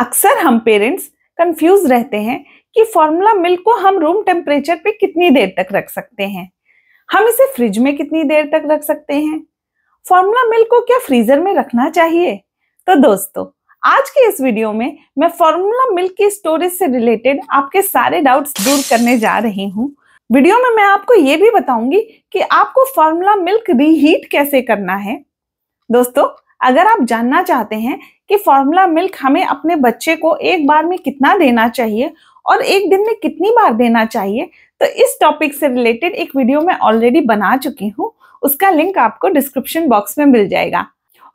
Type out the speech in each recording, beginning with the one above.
अक्सर हम parents confuse रहते हैं कि फॉर्मूला मिल्क को हम रूम टेम्परेचर पे कितनी देर तक रख सकते हैं हम इसे फ्रिज में कितनी देर तक रख सकते हैं फॉर्मूला मिल्क को क्या फ्रीजर में रखना चाहिए तो दोस्तों आज के इस वीडियो में मैं फॉर्मूला मिल्क की स्टोरेज से रिलेटेड आपके सारे डाउट्स दूर करने जा रही हूँ वीडियो में मैं आपको ये भी बताऊंगी कि आपको फॉर्मूला मिल्क रीहीट कैसे करना है दोस्तों अगर आप जानना चाहते हैं कि फॉर्मूला मिल्क हमें अपने बच्चे को एक बार में कितना देना चाहिए और एक दिन में कितनी बार देना चाहिए तो इस टॉपिक से रिलेटेड एक वीडियो मैं ऑलरेडी बना चुकी हूँ उसका लिंक आपको डिस्क्रिप्शन बॉक्स में मिल जाएगा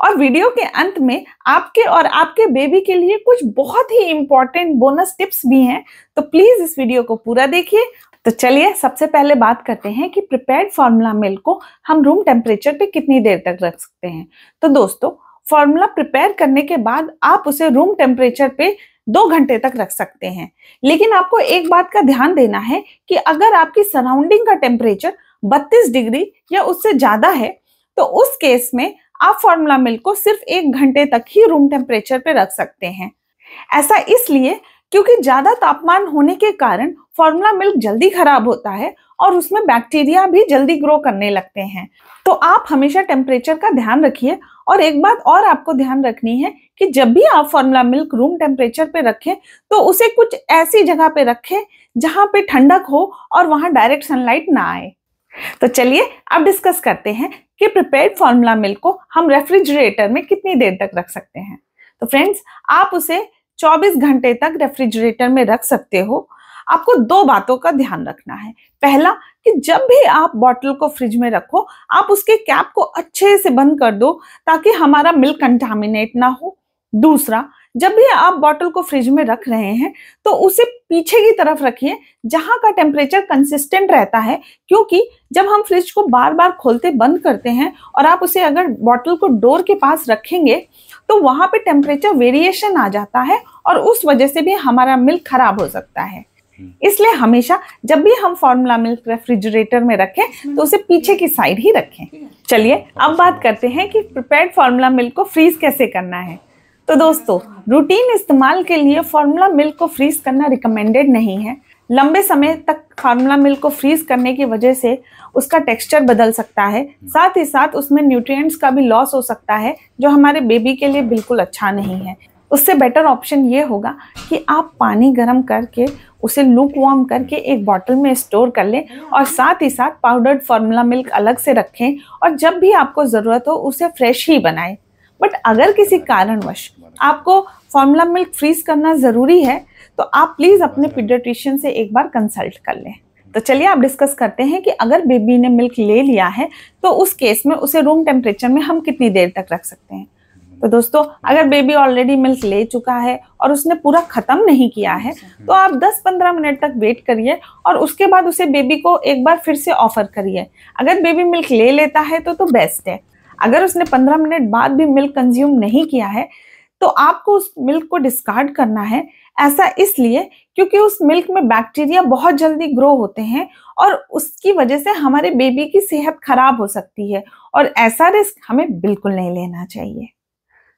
और वीडियो के अंत में आपके और आपके बेबी के लिए कुछ बहुत ही इंपॉर्टेंट बोनस टिप्स भी हैं तो प्लीज इस वीडियो को पूरा देखिए तो चलिए सबसे पहले बात करते हैं कि प्रिपेयर्ड फार्मूला मिल्क को हम रूम टेम्परेचर पे कितनी देर तक रख सकते हैं तो दोस्तों फॉर्मूला प्रिपेयर करने के बाद आप उसे रूम टेम्परेचर पे दो घंटे तक रख सकते हैं लेकिन आपको एक बात का ध्यान देना है कि अगर आपकी सराउंडिंग का टेम्परेचर 32 डिग्री या उससे ज़्यादा है तो उस केस में आप फॉर्मूला मिल्क को सिर्फ एक घंटे तक ही रूम टेम्परेचर पे रख सकते हैं ऐसा इसलिए क्योंकि ज्यादा तापमान होने के कारण फॉर्मूला मिल्क जल्दी खराब होता है और उसमें बैक्टीरिया भी जल्दी ग्रो करने लगते हैं तो आप हमेशा टेम्परेचर का ध्यान रखिए और एक बात और आपको ध्यान रखनी है कि जब भी आप फॉर्मूला मिल्क रूम टेम्परेचर पे रखें तो उसे कुछ ऐसी जगह पे रखें जहां पे ठंडक हो और वहां डायरेक्ट सनलाइट ना आए तो चलिए अब डिस्कस करते हैं कि प्रिपेयर्ड फॉर्मूला मिल्क को हम रेफ्रिजरेटर में कितनी देर तक रख सकते हैं तो फ्रेंड्स आप उसे 24 घंटे तक रेफ्रिजरेटर में रख सकते हो आपको दो बातों का ध्यान रखना है पहला कि जब भी आप बॉटल को फ्रिज में रखो आप उसके कैप को अच्छे से बंद कर दो ताकि हमारा मिल्क कंटामिनेट ना हो दूसरा जब भी आप बॉटल को फ्रिज में रख रहे हैं तो उसे पीछे की तरफ रखिए जहाँ का टेम्परेचर कंसिस्टेंट रहता है क्योंकि जब हम फ्रिज को बार बार खोलते बंद करते हैं और आप उसे अगर बॉटल को डोर के पास रखेंगे तो वहां पे टेम्परेचर वेरिएशन आ जाता है और उस वजह से भी हमारा मिल्क खराब हो सकता है हम्म। इसलिए हमेशा जब भी हम फॉर्मूला मिल्क रेफ्रिजरेटर में रखें तो उसे पीछे की साइड ही रखें चलिए अब बात करते हैं कि प्रिपेयर्ड फॉर्मूला मिल्क को फ्रीज कैसे करना है तो दोस्तों रूटीन इस्तेमाल के लिए फार्मूला मिल्क को फ्रीज करना रिकमेंडेड नहीं है लंबे समय तक फार्मूला मिल्क को फ्रीज करने की वजह से उसका टेक्सचर बदल सकता है साथ ही साथ उसमें न्यूट्रिएंट्स का भी लॉस हो सकता है जो हमारे बेबी के लिए बिल्कुल अच्छा नहीं है उससे बेटर ऑप्शन ये होगा कि आप पानी गर्म करके उसे लूक वार्म करके एक बॉटल में स्टोर कर लें और साथ ही साथ पाउडर्ड फार्मूला मिल्क अलग से रखें और जब भी आपको ज़रूरत हो उसे फ्रेश ही बनाएं बट अगर किसी कारणवश आपको फॉर्मूला मिल्क फ्रीज करना ज़रूरी है तो आप प्लीज़ अपने पीडियोट्रिशियन से एक बार कंसल्ट कर लें तो चलिए आप डिस्कस करते हैं कि अगर बेबी ने मिल्क ले लिया है तो उस केस में उसे रूम टेम्परेचर में हम कितनी देर तक रख सकते हैं तो दोस्तों अगर बेबी ऑलरेडी मिल्क ले चुका है और उसने पूरा ख़त्म नहीं किया है तो आप 10-15 मिनट तक वेट करिए और उसके बाद उसे बेबी को एक बार फिर से ऑफर करिए अगर बेबी मिल्क ले लेता है तो तो बेस्ट है अगर उसने पंद्रह मिनट बाद भी मिल्क कंज्यूम नहीं किया है तो आपको उस मिल्क को डिस्कार्ड करना है ऐसा इसलिए क्योंकि उस मिल्क में बैक्टीरिया बहुत जल्दी ग्रो होते हैं और उसकी वजह से हमारे बेबी की सेहत खराब हो सकती है और ऐसा रिस्क हमें बिल्कुल नहीं लेना चाहिए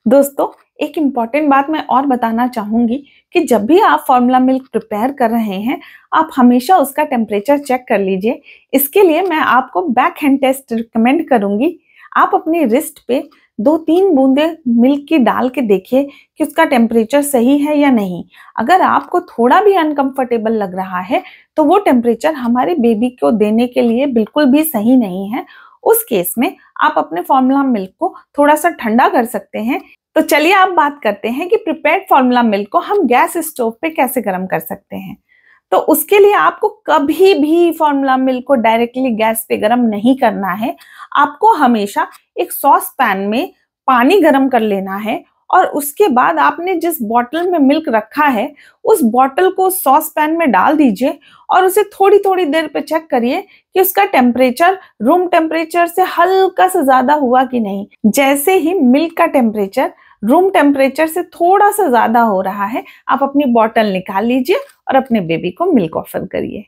दोस्तों एक इम्पॉर्टेंट बात मैं और बताना चाहूँगी कि जब भी आप फॉर्मूला मिल्क प्रिपेयर कर रहे हैं आप हमेशा उसका टेम्परेचर चेक कर लीजिए इसके लिए मैं आपको बैक हैंड टेस्ट रिकमेंड करूंगी आप अपने रिस्ट पे दो तीन बूंदे मिल्क की डाल के देखिए कि उसका टेम्परेचर सही है या नहीं अगर आपको थोड़ा भी अनकंफर्टेबल लग रहा है तो वो टेम्परेचर हमारे बेबी को देने के लिए बिल्कुल भी सही नहीं है उस केस में आप अपने फॉर्मूला मिल्क को थोड़ा सा ठंडा कर सकते हैं तो चलिए आप बात करते हैं कि प्रिपेयर्ड फॉर्मूला मिल्क को हम गैस स्टोव पे कैसे गर्म कर सकते हैं तो उसके लिए आपको कभी भी फॉर्मूला मिल्क को डायरेक्टली गैस पे गर्म नहीं करना है आपको हमेशा एक सॉस पैन में पानी गर्म कर लेना है और उसके बाद आपने जिस बॉटल में मिल्क रखा है उस बॉटल को सॉस पैन में डाल दीजिए और उसे थोड़ी थोड़ी देर पे चेक करिए कि उसका टेम्परेचर रूम टेम्परेचर से हल्का सा ज़्यादा हुआ कि नहीं जैसे ही मिल्क का टेम्परेचर रूम टेम्परेचर से थोड़ा सा ज़्यादा हो रहा है आप अपनी बॉटल निकाल लीजिए और अपने बेबी को मिल्क ऑफर करिए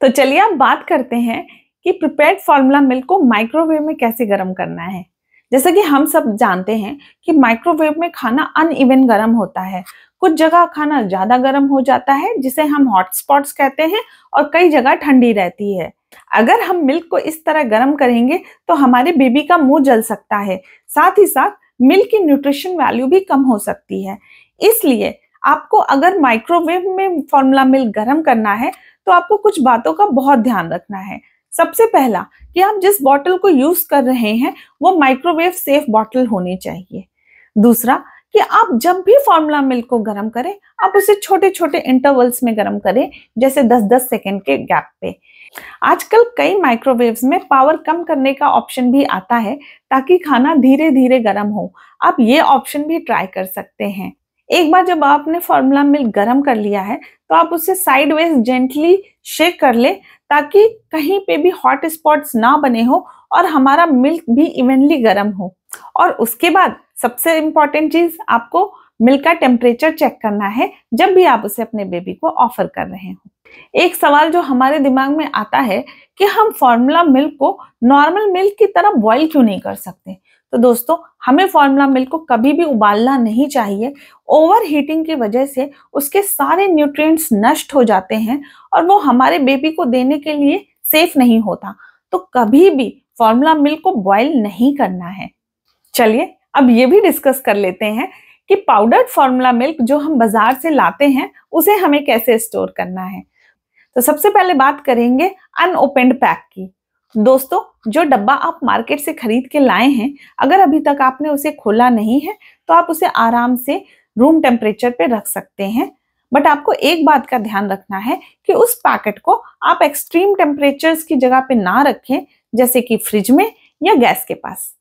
तो चलिए आप बात करते हैं कि प्रिपेयर्ड फार्मूला मिल्क को माइक्रोवेव में कैसे गर्म करना है जैसा कि हम सब जानते हैं कि माइक्रोवेव में खाना अनइवन गर्म होता है कुछ जगह खाना ज़्यादा गर्म हो जाता है जिसे हम हॉटस्पॉट्स कहते हैं और कई जगह ठंडी रहती है अगर हम मिल्क को इस तरह गर्म करेंगे तो हमारे बेबी का मुंह जल सकता है साथ ही साथ मिल्क की न्यूट्रिशन वैल्यू भी कम हो सकती है इसलिए आपको अगर माइक्रोवेव में फॉर्मूला मिल्क गर्म करना है तो आपको कुछ बातों का बहुत ध्यान रखना है सबसे पहला कि आप जिस बॉटल को यूज कर रहे हैं वो माइक्रोवेव सेफ बॉटल होनी चाहिए दूसरा कि आप जब भी फॉर्मूला मिल्क को गर्म करें आप उसे छोटे छोटे इंटरवल्स में गर्म करें जैसे 10-10 सेकेंड के गैप पे आजकल कई माइक्रोवेव्स में पावर कम करने का ऑप्शन भी आता है ताकि खाना धीरे धीरे गर्म हो आप ये ऑप्शन भी ट्राई कर सकते हैं एक बार जब आपने फॉर्मूला मिल्क गर्म कर लिया है तो आप उसे साइडवेज जेंटली शेक कर ले ताकि कहीं पे भी हॉट स्पॉट्स ना बने हो और हमारा मिल्क भी इवनली गर्म हो और उसके बाद सबसे इम्पॉर्टेंट चीज आपको मिल्क का टेम्परेचर चेक करना है जब भी आप उसे अपने बेबी को ऑफर कर रहे हो एक सवाल जो हमारे दिमाग में आता है कि हम फॉर्मूला मिल्क को नॉर्मल मिल्क की तरह बॉइल क्यों नहीं कर सकते तो दोस्तों हमें फॉर्मूला मिल्क को कभी भी उबालना नहीं चाहिए ओवर हीटिंग की वजह से उसके सारे न्यूट्रिएंट्स नष्ट हो जाते हैं और वो हमारे बेबी को देने के लिए सेफ नहीं होता तो कभी भी फॉर्मूला मिल्क को बॉइल नहीं करना है चलिए अब ये भी डिस्कस कर लेते हैं कि पाउडर्ड फॉर्मूला मिल्क जो हम बाजार से लाते हैं उसे हमें कैसे स्टोर करना है तो सबसे पहले बात करेंगे अनओपेंड पैक की दोस्तों जो डब्बा आप मार्केट से खरीद के लाए हैं अगर अभी तक आपने उसे खोला नहीं है तो आप उसे आराम से रूम टेम्परेचर पे रख सकते हैं बट आपको एक बात का ध्यान रखना है कि उस पैकेट को आप एक्सट्रीम टेम्परेचर की जगह पे ना रखें जैसे कि फ्रिज में या गैस के पास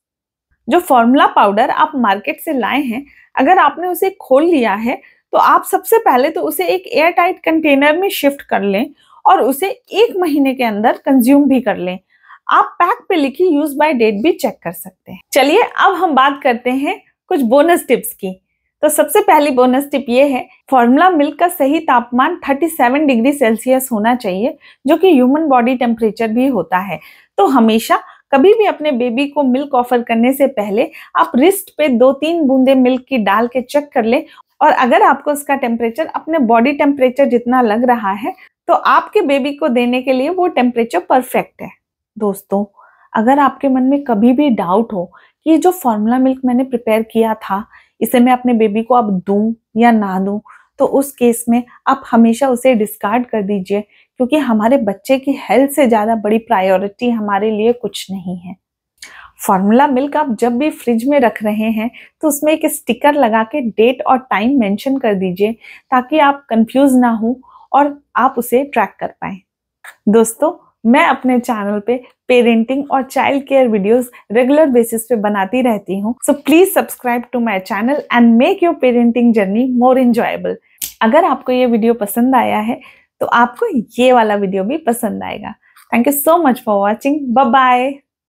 जो फॉर्मूला पाउडर आप मार्केट से लाए हैं अगर आपने उसे खोल लिया है तो आप सबसे पहले तो उसे एक एयर टाइट कंटेनर में शिफ्ट कर लें और उसे एक महीने के अंदर कंज्यूम भी कर लें आप पैक पे लिखी यूज बाय डेट भी चेक कर सकते हैं चलिए अब हम बात करते हैं कुछ बोनस टिप्स की तो सबसे पहली बोनस टिप ये है फॉर्मूला मिल्क का सही तापमान 37 डिग्री सेल्सियस होना चाहिए जो कि ह्यूमन बॉडी टेम्परेचर भी होता है तो हमेशा कभी भी अपने बेबी को मिल्क ऑफर करने से पहले आप रिस्ट पे दो तीन बूंदे मिल्क की डाल के चेक कर लें और अगर आपको उसका टेम्परेचर अपने बॉडी टेम्परेचर जितना लग रहा है तो आपके बेबी को देने के लिए वो टेम्परेचर परफेक्ट है दोस्तों अगर आपके मन में कभी भी डाउट हो कि ये जो फॉर्मूला मिल्क मैंने प्रिपेयर किया था इसे मैं अपने बेबी को अब दूं या ना दूं तो उस केस में आप हमेशा उसे डिस्कार्ड कर दीजिए क्योंकि हमारे बच्चे की हेल्थ से ज़्यादा बड़ी प्रायोरिटी हमारे लिए कुछ नहीं है फॉर्मूला मिल्क आप जब भी फ्रिज में रख रहे हैं तो उसमें एक स्टिकर लगा के डेट और टाइम मेंशन कर दीजिए ताकि आप कंफ्यूज ना हो और आप उसे ट्रैक कर पाए दोस्तों मैं अपने चैनल पे पेरेंटिंग और child care videos regular basis पे बनाती रहती हूँ so please subscribe to my channel and make your parenting journey more enjoyable अगर आपको ये वीडियो पसंद आया है तो आपको ये वाला वीडियो भी पसंद आएगा thank you so much for watching bye